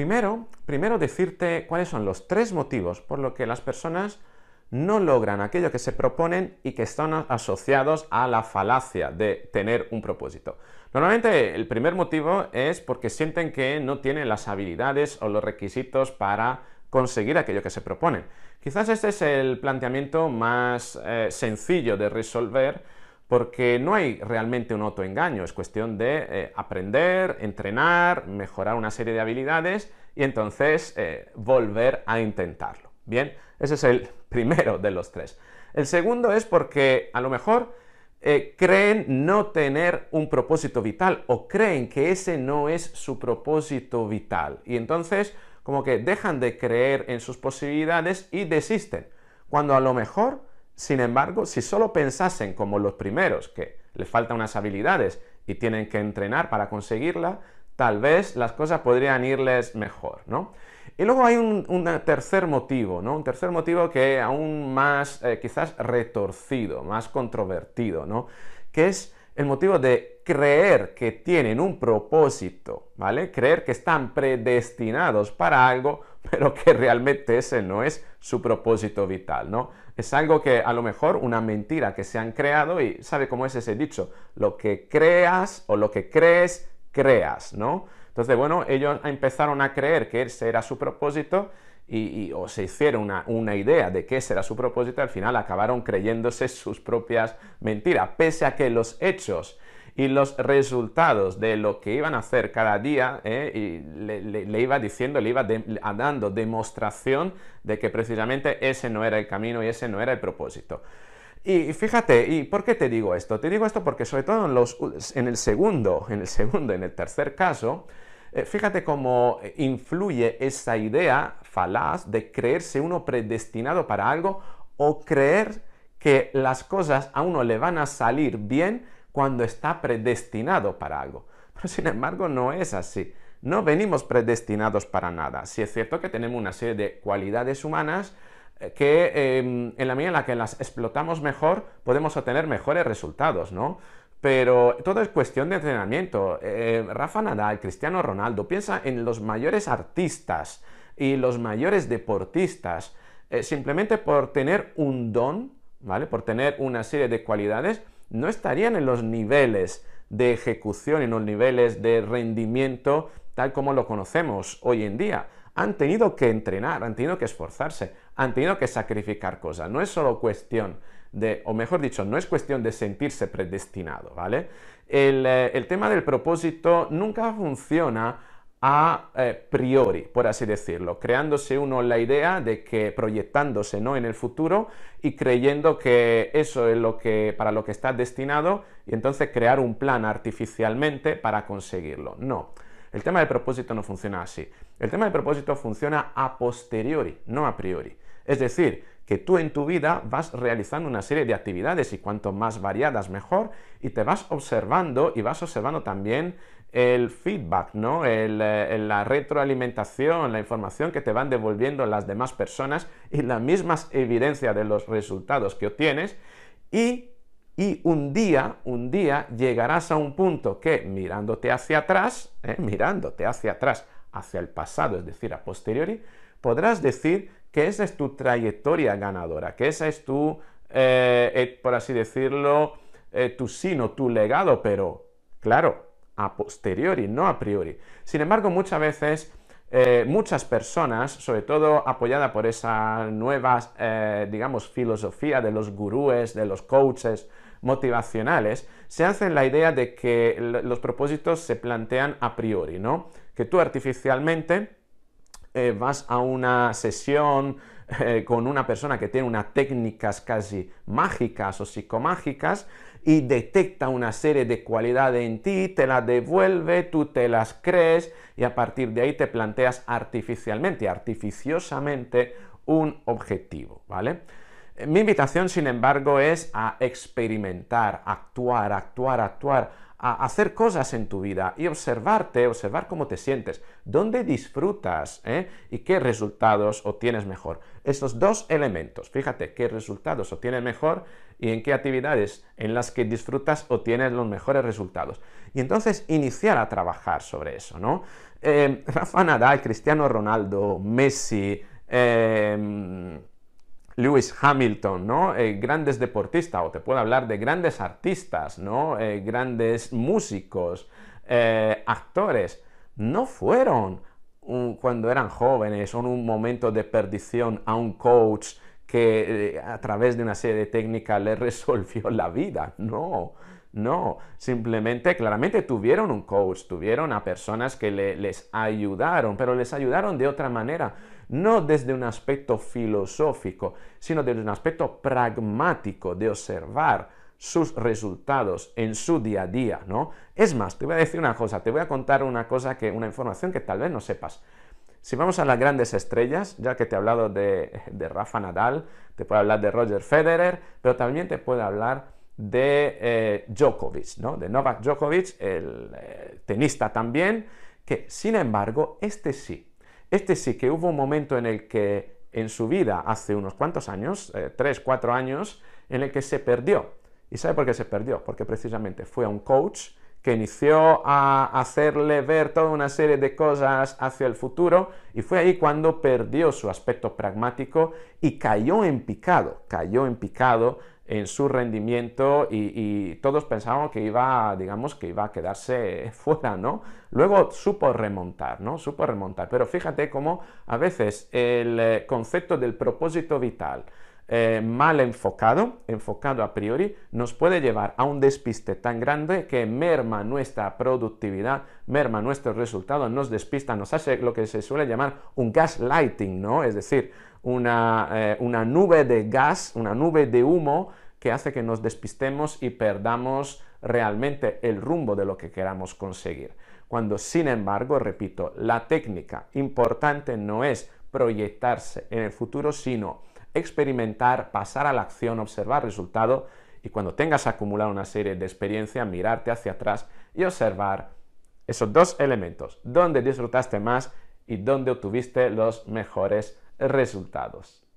Primero, primero decirte cuáles son los tres motivos por los que las personas no logran aquello que se proponen y que están asociados a la falacia de tener un propósito. Normalmente el primer motivo es porque sienten que no tienen las habilidades o los requisitos para conseguir aquello que se proponen. Quizás este es el planteamiento más eh, sencillo de resolver porque no hay realmente un autoengaño, es cuestión de eh, aprender, entrenar, mejorar una serie de habilidades y entonces eh, volver a intentarlo. Bien, ese es el primero de los tres. El segundo es porque a lo mejor eh, creen no tener un propósito vital o creen que ese no es su propósito vital y entonces como que dejan de creer en sus posibilidades y desisten, cuando a lo mejor sin embargo, si solo pensasen como los primeros, que les faltan unas habilidades y tienen que entrenar para conseguirla, tal vez las cosas podrían irles mejor, ¿no? Y luego hay un, tercer motivo, ¿no? Un tercer motivo que aún más eh, quizás retorcido, más controvertido, ¿no? Que es el motivo de creer que tienen un propósito, ¿vale? Creer que están predestinados para algo pero que realmente ese no es su propósito vital, ¿no? Es algo que a lo mejor una mentira que se han creado y sabe cómo es ese dicho, lo que creas o lo que crees, creas, ¿no? Entonces, bueno, ellos empezaron a creer que ese era su propósito y, o se hicieron una, idea de qué era su propósito, al final acabaron creyéndose sus propias mentiras, pese a que los hechos y los resultados de lo que iban a hacer cada día, ¿eh? y le, iba diciendo, le iba dando demostración de que precisamente ese no era el camino y ese no era el propósito. Y fíjate, ¿y por qué te digo esto? Te digo esto porque sobre todo en, en el segundo, en el segundo, en el tercer caso, eh, fíjate cómo influye esa idea falaz de creerse uno predestinado para algo o creer que las cosas a uno le van a salir bien cuando está predestinado para algo. Pero sin embargo no es así. No venimos predestinados para nada. Si es cierto que tenemos una serie de cualidades humanas eh, que em, en la medida en la que las explotamos mejor podemos obtener mejores resultados, ¿no? Pero todo es cuestión de entrenamiento. Eh, Rafa Nadal, Cristiano Ronaldo, piensa en los mayores artistas y los mayores deportistas. Eh, simplemente por tener un don, ¿vale? Por tener una serie de cualidades, no estarían en los niveles de ejecución, en los niveles de rendimiento tal como lo conocemos hoy en día. Han tenido que entrenar, han tenido que esforzarse, han tenido que sacrificar cosas. No es solo cuestión de, o mejor dicho, no es cuestión de sentirse predestinado, ¿vale? El, eh, el tema del propósito nunca funciona a eh, priori, por así decirlo, creándose uno la idea de que proyectándose ¿no? en el futuro y creyendo que eso es lo que, para lo que está destinado y entonces crear un plan artificialmente para conseguirlo. No, el tema del propósito no funciona así. El tema del propósito funciona a posteriori, no a priori. Es decir, que tú en tu vida vas realizando una serie de actividades y cuanto más variadas mejor y te vas observando y vas observando también el feedback, ¿no? Eh, la retroalimentación, la información que te van devolviendo las demás personas y la misma evidencia de los resultados que obtienes y, un día, un día llegarás a un punto que mirándote hacia atrás, eh, mirándote hacia atrás, hacia el pasado, es decir, a posteriori, podrás decir que esa es tu trayectoria ganadora, que esa es tu, eh, eh, por así decirlo, eh, tu sino, tu legado, pero claro, a posteriori, no a priori. Sin embargo, muchas veces, muchas personas, sobre todo apoyada por esa nueva, digamos, filosofía de los gurúes, de los coaches, motivacionales, se hacen la idea de que los propósitos se plantean a priori, ¿no? Que tú artificialmente eh, vas a una sesión eh, con una persona que tiene unas técnicas casi mágicas o psicomágicas y detecta una serie de cualidades en ti, te las devuelve, tú te las crees y a partir de ahí te planteas artificialmente, artificiosamente un objetivo, ¿vale? Mi invitación, sin embargo, es a experimentar, actuar, actuar, actuar a hacer cosas en tu vida y observarte, observar cómo te sientes, dónde disfrutas ¿eh? y qué resultados obtienes mejor. Estos dos elementos, fíjate qué resultados obtienes mejor y en qué actividades en las que disfrutas obtienes los mejores resultados. Y entonces iniciar a trabajar sobre eso, ¿no? Eh, Rafa Nadal, Cristiano Ronaldo, Messi, eh, Lewis Hamilton, ¿no? Eh, grandes deportistas, o te puedo hablar de grandes artistas, ¿no? Eh, grandes músicos, eh, actores. No fueron cuando eran jóvenes o en un momento de perdición a un coach que a través de una serie de técnicas le resolvió la vida. No no, simplemente claramente tuvieron un coach, tuvieron a personas que les ayudaron, pero les ayudaron de otra manera, no desde un aspecto filosófico, sino desde un aspecto pragmático de observar sus resultados en su día a día, ¿no? Es más, te voy a decir una cosa, te voy a contar una cosa que, una información que tal vez no sepas. Si vamos a las grandes estrellas, ya que te he hablado de, de Rafa Nadal, te puedo hablar de Roger Federer, pero también te puedo hablar de eh, Djokovic, ¿no? de Novak Djokovic, el eh, tenista también, que sin embargo, este sí, este sí que hubo un momento en el que en su vida, hace unos cuantos años, eh, tres, cuatro años, en el que se perdió. ¿Y sabe por qué se perdió? Porque precisamente fue a un coach que inició a hacerle ver toda una serie de cosas hacia el futuro y fue ahí cuando perdió su aspecto pragmático y cayó en picado, cayó en picado en su rendimiento y, todos pensábamos que iba, digamos, que iba a quedarse fuera, ¿no? Luego supo remontar, ¿no? Supo remontar. Pero fíjate cómo a veces el eh, concepto del propósito vital, eh, mal enfocado, enfocado a priori, nos puede llevar a un despiste tan grande que merma nuestra productividad, merma nuestro resultado, nos despista, nos hace lo que se suele llamar un gaslighting, ¿no? Es decir, una, eh, una nube de gas, una nube de humo que hace que nos despistemos y perdamos realmente el rumbo de lo que queramos conseguir. Cuando, sin embargo, repito, la técnica importante no es proyectarse en el futuro, sino experimentar, pasar a la acción, observar resultado y cuando tengas acumulado una serie de experiencias, mirarte hacia atrás y observar esos dos elementos, dónde disfrutaste más y dónde obtuviste los mejores resultados.